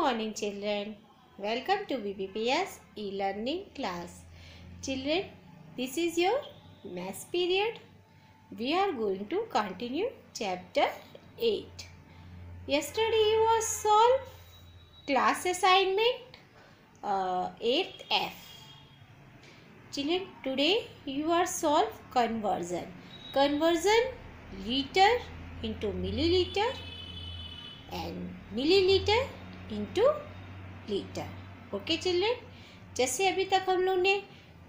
morning children. Welcome to BBPS e-learning class. Children, this is your math period. We are going to continue chapter 8. Yesterday was solve class assignment uh, 8F. Children, today you are solve conversion. Conversion liter into milliliter and milliliter into liter okay children जैसे अभी तक हम लोग ने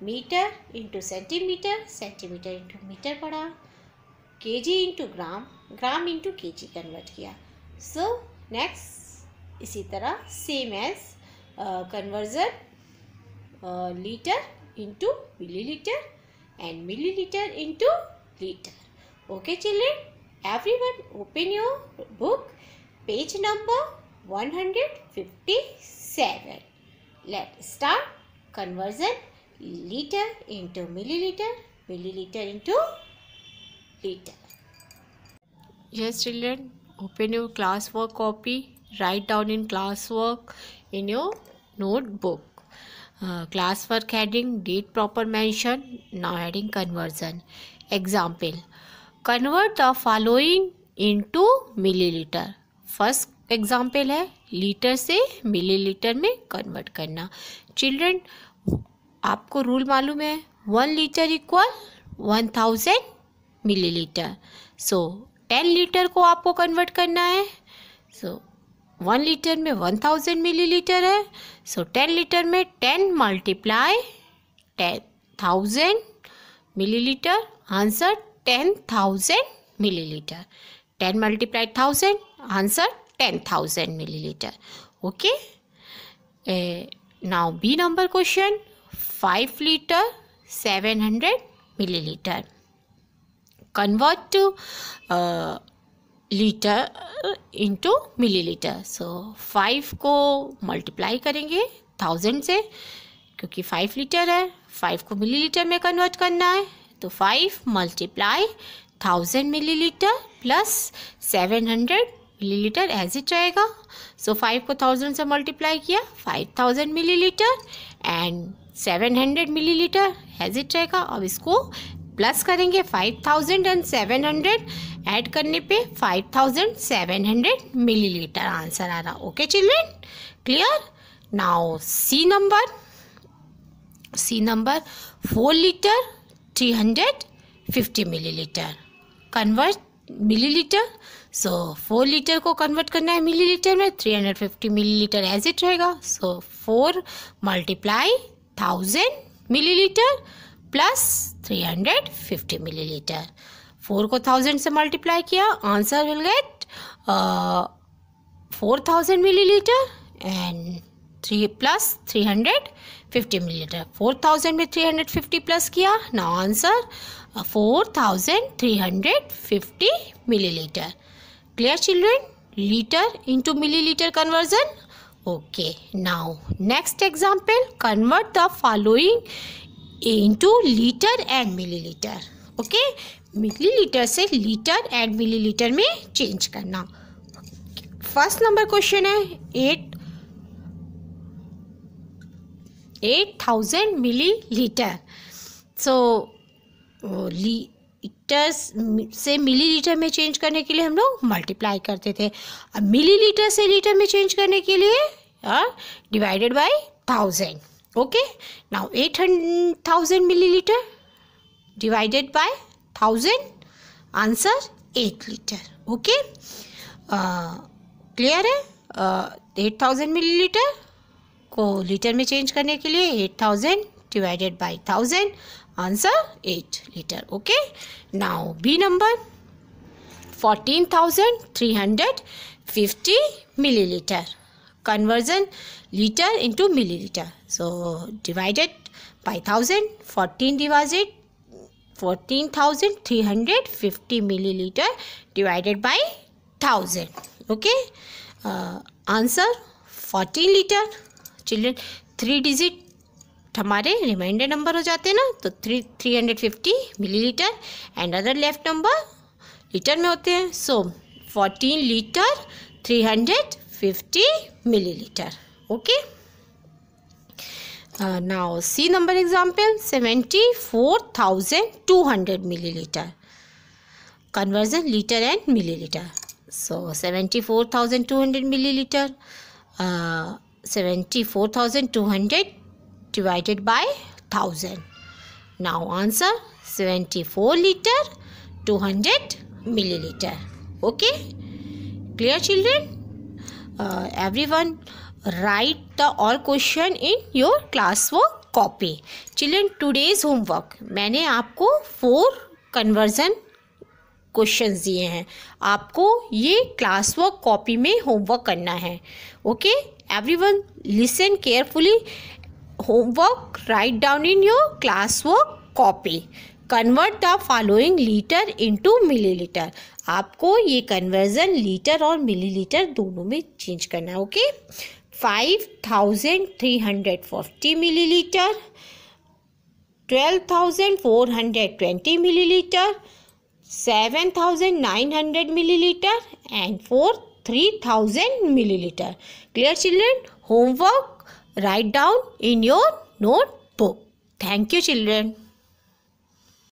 meter into centimeter centimeter into meter पढ़ा के जी into gram gram into के जी convert किया सो so, नेक्स्ट इसी तरह same as conversion liter into milli litre and milliliter into liter okay children everyone open your book page number 157. Let's start conversion liter into milliliter, milliliter into liter. Yes children, open your classwork copy, write down in classwork in your notebook. Uh, classwork heading date proper mention now heading conversion example convert the following into milliliter first example है liter से milliliter में convert करना children आपको rule मालूम है one liter equal one thousand liter so ten liter को आपको convert करना है सो वन लीटर में वन थाउजेंड मिली लीटर है सो टेन लीटर में ten multiply ten thousand milliliter answer ten thousand milliliter ten multiply thousand answer ten thousand milliliter okay now B number question five litre seven hundred milliliter convert to liter into milliliter so five को multiply करेंगे thousand से क्योंकि five litre है five को मिली milliliter में convert करना है तो five multiply thousand milliliter plus seven hundred milliliter as it रहेगा सो फाइव को थाउजेंड से मल्टीप्लाई किया five thousand milli litre and seven hundred milliliter as it it रहेगा अब इसको प्लस करेंगे five thousand and seven hundred add करने पे five thousand seven hundred milliliter answer आ रहा okay children clear now C number C number four liter three hundred fifty milliliter convert milliliter so four liter को convert करना है milliliter में three hundred fifty milliliter as it रहेगा so four multiply thousand milliliter plus three hundred fifty milliliter four को thousand से multiply किया answer will get four thousand milli litre and three plus three hundred fifty milliliter four thousand में three hundred fifty plus किया ना answer four thousand three hundred fifty milliliter clear children liter into milliliter conversion okay now next example convert the following into liter and milliliter okay milliliter से liter and milliliter में change करना first number question है eight eight thousand milliliter so ली liter से milliliter में change करने के लिए हम लोग मल्टीप्लाई करते थे अब मिलीलीटर से लीटर में चेंज करने के लिए divided by thousand okay now eight thousand milliliter divided by thousand answer eight liter okay clear है एट थाउजेंड लीटर को लीटर में चेंज करने के लिए eight thousand divided by thousand Answer 8 liter. Okay. Now B number 14,350 milliliter. Conversion liter into milliliter. So divided by 1000. 14 divided 14,350 milliliter divided by 1000. Okay. Uh, answer 14 liter. Children, 3 digit तो हमारे reminder number हो जाते हैं ना तो three three hundred fifty milli litre and other left number liter में होते हैं so fourteen liter three hundred fifty milliliter okay now C number example seventy four thousand two hundred milliliter conversion liter and milliliter so seventy four thousand two hundred milliliter seventy four thousand two hundred divided by 1000. Now answer 74 liter 200 milliliter. Okay? Clear children? Uh, everyone write the all question in your class classwork copy. Children today's homework मैंने आपको four conversion question दिए हैं आपको ये class work copy में homework करना है okay everyone listen carefully homework, write down in your classwork copy. Convert the following litre into millilitre आपको ये कन्वर्जन लीटर और मिलीलीटर दोनों में चेंज करना है okay five thousand three hundred forty litre twelve thousand four hundred twenty millilitre seven thousand nine hundred milli litre and four three thousand millilitre clear children homework Write down in your notebook. Thank you, children.